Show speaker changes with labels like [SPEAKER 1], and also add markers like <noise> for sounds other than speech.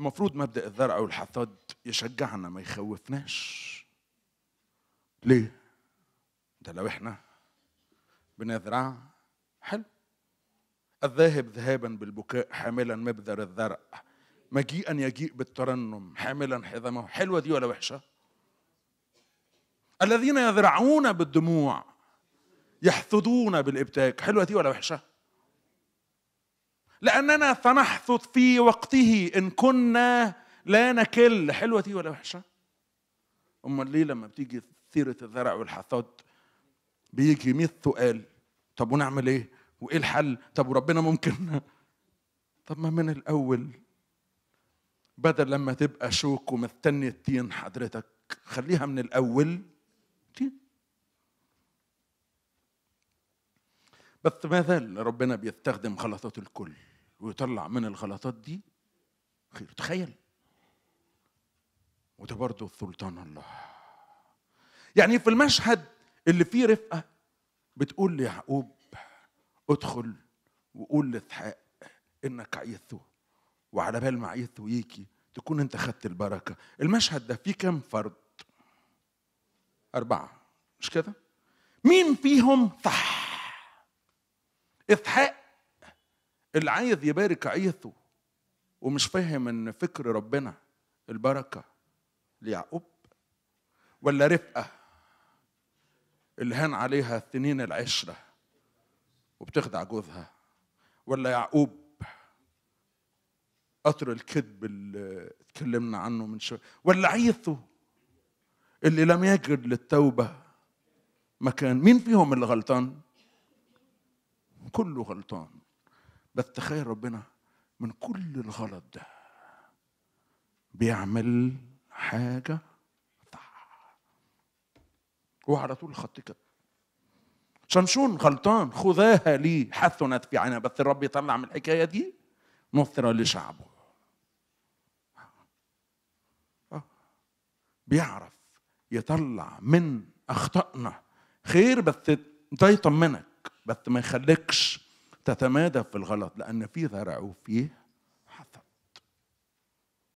[SPEAKER 1] المفروض مبدا الذرع والحصاد يشجعنا ما يخوفناش ليه ده لو احنا بنزرع حلو الذاهب ذهابا بالبكاء حاملا مبذر الذرع مجيئا يجيء بالترنم حاملا حزمه حلوه دي ولا وحشه الذين يزرعون بالدموع يحصدون بالابتاج حلوه دي ولا وحشه لأننا فنحثث في وقته إن كنا لا نكل حلوة دي ولا وحشة؟ أمال ليه لما بتيجي سيرة الزرع والحصاد بيجي مية سؤال طب ونعمل إيه؟ وإيه الحل؟ طب وربنا ممكن؟ <laughs> طب ما من الأول بدل لما تبقى شوك ومستني التين حضرتك خليها من الأول تين بس ما زال ربنا بيستخدم غلطات الكل ويطلع من الغلطات دي خير تخيل وده برضه سلطان الله يعني في المشهد اللي فيه رفقه بتقول ليعقوب ادخل وقول لاسحاق انك عيثه وعلى بال ما عيثه يجي تكون انت خدت البركه المشهد ده فيه كام فرد اربعه مش كده مين فيهم صح اسحاق اللي عايز يبارك عيثه ومش فاهم ان فكر ربنا البركه ليعقوب ولا رفقه اللي هان عليها الثنين العشره وبتخدع جوزها ولا يعقوب قطر الكذب اللي اتكلمنا عنه من شويه ولا عيثه اللي لم يجد للتوبه مكان مين فيهم اللي غلطان كله غلطان بتخيل ربنا من كل الغلط ده بيعمل حاجة وعلى طول خط كده شمشون غلطان خذاها لي حثنت في عينها بس الرب يطلع من الحكاية دي نصرة لشعبه آه. بيعرف يطلع من أخطائنا خير بس ده يطمنك بس ما يخليكش تتمادى في الغلط لأن في ذرع فيه